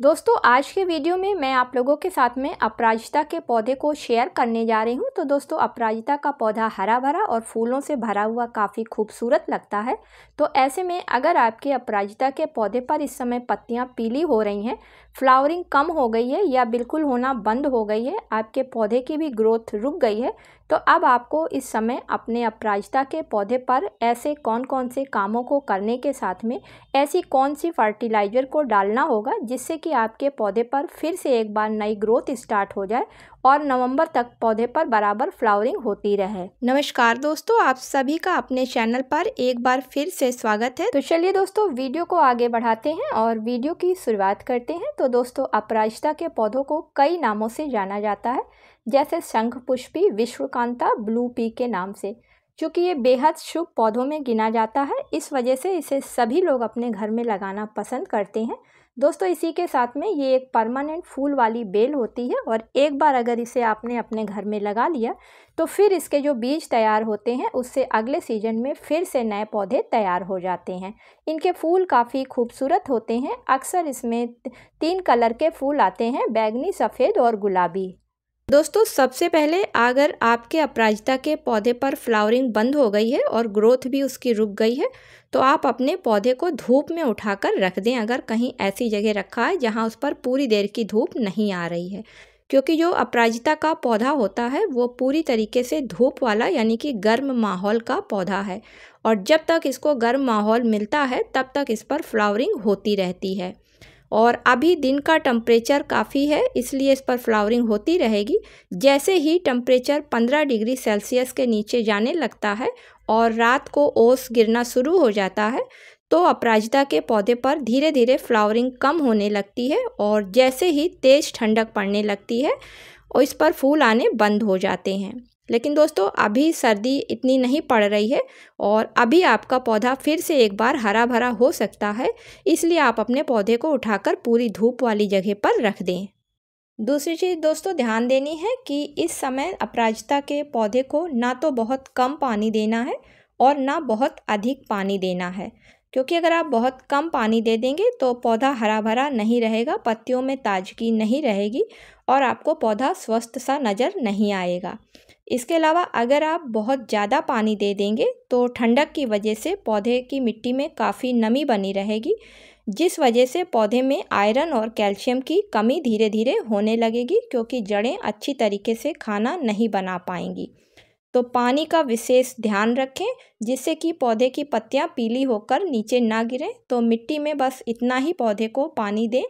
दोस्तों आज के वीडियो में मैं आप लोगों के साथ में अपराजिता के पौधे को शेयर करने जा रही हूँ तो दोस्तों अपराजिता का पौधा हरा भरा और फूलों से भरा हुआ काफ़ी खूबसूरत लगता है तो ऐसे में अगर आपके अपराजिता के पौधे पर इस समय पत्तियाँ पीली हो रही हैं फ्लावरिंग कम हो गई है या बिल्कुल होना बंद हो गई है आपके पौधे की भी ग्रोथ रुक गई है तो अब आपको इस समय अपने अपराजिता के पौधे पर ऐसे कौन कौन से कामों को करने के साथ में ऐसी कौन सी फर्टिलाइज़र को डालना होगा जिससे कि आपके पौधे पर फिर से एक बार नई ग्रोथ स्टार्ट हो जाए और नवंबर तक पौधे पर बराबर फ्लावरिंग होती रहे नमस्कार दोस्तों आप सभी का अपने चैनल पर एक बार फिर से स्वागत है तो चलिए दोस्तों वीडियो को आगे बढ़ाते हैं और वीडियो की शुरुआत करते हैं तो दोस्तों अपराजिता के पौधों को कई नामों से जाना जाता है जैसे शंख पुष्पी विश्वकांता ब्लू पी के नाम से चूँकि ये बेहद शुभ पौधों में गिना जाता है इस वजह से इसे सभी लोग अपने घर में लगाना पसंद करते हैं दोस्तों इसी के साथ में ये एक परमानेंट फूल वाली बेल होती है और एक बार अगर इसे आपने अपने घर में लगा लिया तो फिर इसके जो बीज तैयार होते हैं उससे अगले सीजन में फिर से नए पौधे तैयार हो जाते हैं इनके फूल काफ़ी खूबसूरत होते हैं अक्सर इसमें तीन कलर के फूल आते हैं बैगनी सफ़ेद और गुलाबी दोस्तों सबसे पहले अगर आपके अपराजिता के पौधे पर फ्लावरिंग बंद हो गई है और ग्रोथ भी उसकी रुक गई है तो आप अपने पौधे को धूप में उठाकर रख दें अगर कहीं ऐसी जगह रखा है जहां उस पर पूरी देर की धूप नहीं आ रही है क्योंकि जो अपराजिता का पौधा होता है वो पूरी तरीके से धूप वाला यानी कि गर्म माहौल का पौधा है और जब तक इसको गर्म माहौल मिलता है तब तक इस पर फ्लावरिंग होती रहती है और अभी दिन का टम्परेचर काफ़ी है इसलिए इस पर फ्लावरिंग होती रहेगी जैसे ही टम्परेचर 15 डिग्री सेल्सियस के नीचे जाने लगता है और रात को ओस गिरना शुरू हो जाता है तो अपराजिता के पौधे पर धीरे धीरे फ्लावरिंग कम होने लगती है और जैसे ही तेज़ ठंडक पड़ने लगती है और इस पर फूल आने बंद हो जाते हैं लेकिन दोस्तों अभी सर्दी इतनी नहीं पड़ रही है और अभी आपका पौधा फिर से एक बार हरा भरा हो सकता है इसलिए आप अपने पौधे को उठाकर पूरी धूप वाली जगह पर रख दें दूसरी चीज़ दोस्तों ध्यान देनी है कि इस समय अपराजिता के पौधे को ना तो बहुत कम पानी देना है और ना बहुत अधिक पानी देना है क्योंकि अगर आप बहुत कम पानी दे देंगे तो पौधा हरा भरा नहीं रहेगा पत्तियों में ताजगी नहीं रहेगी और आपको पौधा स्वस्थ सा नज़र नहीं आएगा इसके अलावा अगर आप बहुत ज़्यादा पानी दे देंगे तो ठंडक की वजह से पौधे की मिट्टी में काफ़ी नमी बनी रहेगी जिस वजह से पौधे में आयरन और कैल्शियम की कमी धीरे धीरे होने लगेगी क्योंकि जड़ें अच्छी तरीके से खाना नहीं बना पाएंगी तो पानी का विशेष ध्यान रखें जिससे कि पौधे की पत्तियां पीली होकर नीचे ना गिरें तो मिट्टी में बस इतना ही पौधे को पानी दें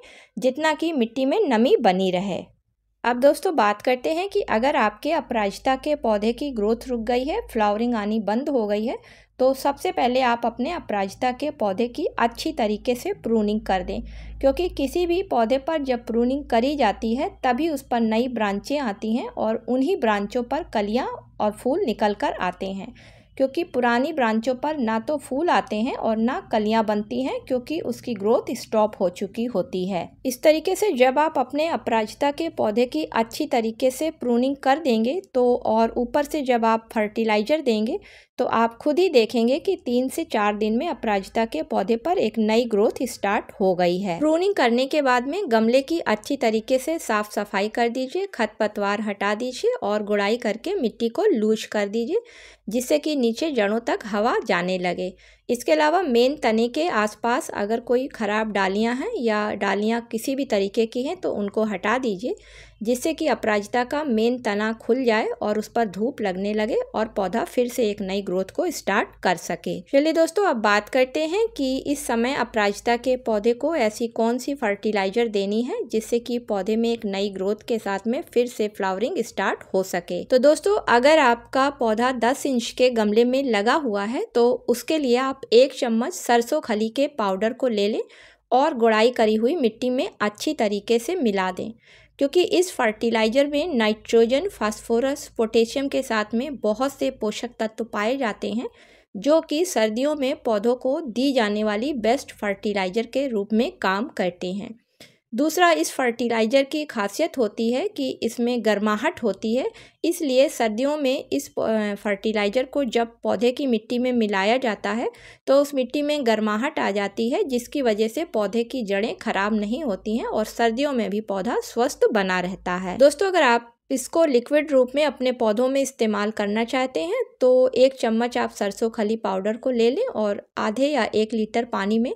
जितना कि मिट्टी में नमी बनी रहे अब दोस्तों बात करते हैं कि अगर आपके अपराजिता के पौधे की ग्रोथ रुक गई है फ्लावरिंग आनी बंद हो गई है तो सबसे पहले आप अपने अपराजिता के पौधे की अच्छी तरीके से प्रूनिंग कर दें क्योंकि किसी भी पौधे पर जब प्रूनिंग करी जाती है तभी उस पर नई ब्रांचें आती हैं और उन्हीं ब्रांचों पर कलियां और फूल निकल कर आते हैं क्योंकि पुरानी ब्रांचों पर ना तो फूल आते हैं और ना कलियां बनती हैं क्योंकि उसकी ग्रोथ स्टॉप हो चुकी होती है इस तरीके से जब आप अपने अपराजिता के पौधे की अच्छी तरीके से प्रूनिंग कर देंगे तो और ऊपर से जब आप फर्टिलाइजर देंगे तो आप खुद ही देखेंगे कि तीन से चार दिन में अपराजिता के पौधे पर एक नई ग्रोथ स्टार्ट हो गई है प्रूनिंग करने के बाद में गमले की अच्छी तरीके से साफ सफाई कर दीजिए खत पतवार हटा दीजिए और गुड़ाई करके मिट्टी को लूज कर दीजिए जिससे कि नीचे जड़ों तक हवा जाने लगे इसके अलावा मेन तने के आसपास अगर कोई ख़राब डालियां हैं या डालियां किसी भी तरीके की हैं तो उनको हटा दीजिए जिससे कि अपराजिता का मेन तना खुल जाए और उस पर धूप लगने लगे और पौधा फिर से एक नई ग्रोथ को स्टार्ट कर सके चलिए दोस्तों अब बात करते हैं कि इस समय अपराजिता के पौधे को ऐसी कौन सी फर्टिलाइजर देनी है जिससे कि पौधे में एक नई ग्रोथ के साथ में फिर से फ्लावरिंग स्टार्ट हो सके तो दोस्तों अगर आपका पौधा दस इंच के गमले में लगा हुआ है तो उसके लिए आप आप एक चम्मच सरसों खली के पाउडर को ले लें और गुड़ाई करी हुई मिट्टी में अच्छी तरीके से मिला दें क्योंकि इस फर्टिलाइज़र में नाइट्रोजन फास्फोरस पोटेशियम के साथ में बहुत से पोषक तत्व पाए जाते हैं जो कि सर्दियों में पौधों को दी जाने वाली बेस्ट फर्टिलाइज़र के रूप में काम करते हैं दूसरा इस फर्टिलाइज़र की खासियत होती है कि इसमें गर्माहट होती है इसलिए सर्दियों में इस फर्टिलाइज़र को जब पौधे की मिट्टी में मिलाया जाता है तो उस मिट्टी में गर्माहट आ जाती है जिसकी वजह से पौधे की जड़ें खराब नहीं होती हैं और सर्दियों में भी पौधा स्वस्थ बना रहता है दोस्तों अगर आप इसको लिक्विड रूप में अपने पौधों में इस्तेमाल करना चाहते हैं तो एक चम्मच आप सरसों खली पाउडर को ले लें और आधे या एक लीटर पानी में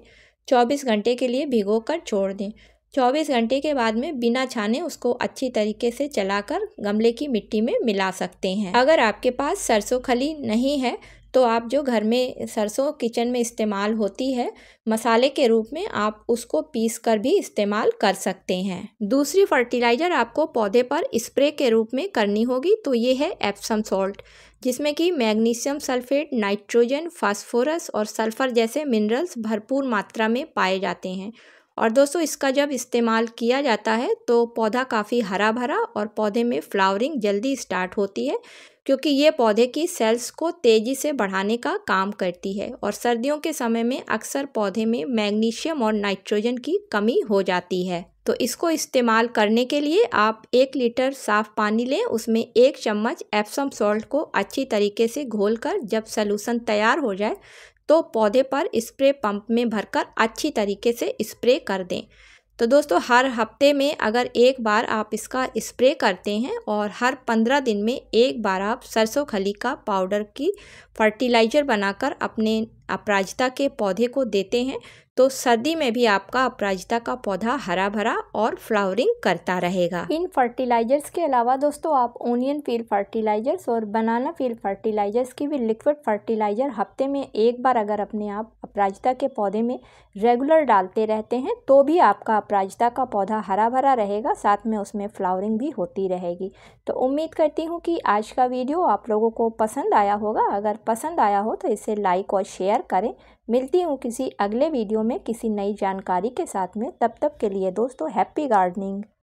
24 घंटे के लिए भिगो कर छोड़ दें 24 घंटे के बाद में बिना छाने उसको अच्छी तरीके से चलाकर गमले की मिट्टी में मिला सकते हैं अगर आपके पास सरसों खली नहीं है तो आप जो घर में सरसों किचन में इस्तेमाल होती है मसाले के रूप में आप उसको पीस कर भी इस्तेमाल कर सकते हैं दूसरी फर्टिलाइज़र आपको पौधे पर स्प्रे के रूप में करनी होगी तो ये है एप्सम सॉल्ट जिसमें कि मैग्नीशियम सल्फेट नाइट्रोजन फास्फोरस और सल्फ़र जैसे मिनरल्स भरपूर मात्रा में पाए जाते हैं और दोस्तों इसका जब इस्तेमाल किया जाता है तो पौधा काफ़ी हरा भरा और पौधे में फ्लावरिंग जल्दी स्टार्ट होती है क्योंकि ये पौधे की सेल्स को तेज़ी से बढ़ाने का काम करती है और सर्दियों के समय में अक्सर पौधे में मैग्नीशियम और नाइट्रोजन की कमी हो जाती है तो इसको इस्तेमाल करने के लिए आप एक लीटर साफ़ पानी लें उसमें एक चम्मच एप्सम सॉल्ट को अच्छी तरीके से घोलकर जब सल्यूसन तैयार हो जाए तो पौधे पर स्प्रे पंप में भरकर अच्छी तरीके से स्प्रे कर दें तो दोस्तों हर हफ्ते में अगर एक बार आप इसका स्प्रे करते हैं और हर पंद्रह दिन में एक बार आप सरसों खली का पाउडर की फर्टिलाइज़र बनाकर अपने अपराजिता के पौधे को देते हैं तो सर्दी में भी आपका अपराजिता का पौधा हरा भरा और फ्लावरिंग करता रहेगा इन फर्टिलाइजर्स के अलावा दोस्तों आप ओनियन फील फर्टिलाइजर्स और बनाना फील फर्टिलाइजर्स की भी लिक्विड फर्टिलाइजर हफ्ते में एक बार अगर अपने आप अपराजिता के पौधे में रेगुलर डालते रहते हैं तो भी आपका अपराजिता का पौधा हरा भरा रहेगा साथ में उसमें फ्लावरिंग भी होती रहेगी तो उम्मीद करती हूँ कि आज का वीडियो आप लोगों को पसंद आया होगा अगर पसंद आया हो तो इसे लाइक और शेयर शेयर करें मिलती हूँ किसी अगले वीडियो में किसी नई जानकारी के साथ में तब तक के लिए दोस्तों हैप्पी गार्डनिंग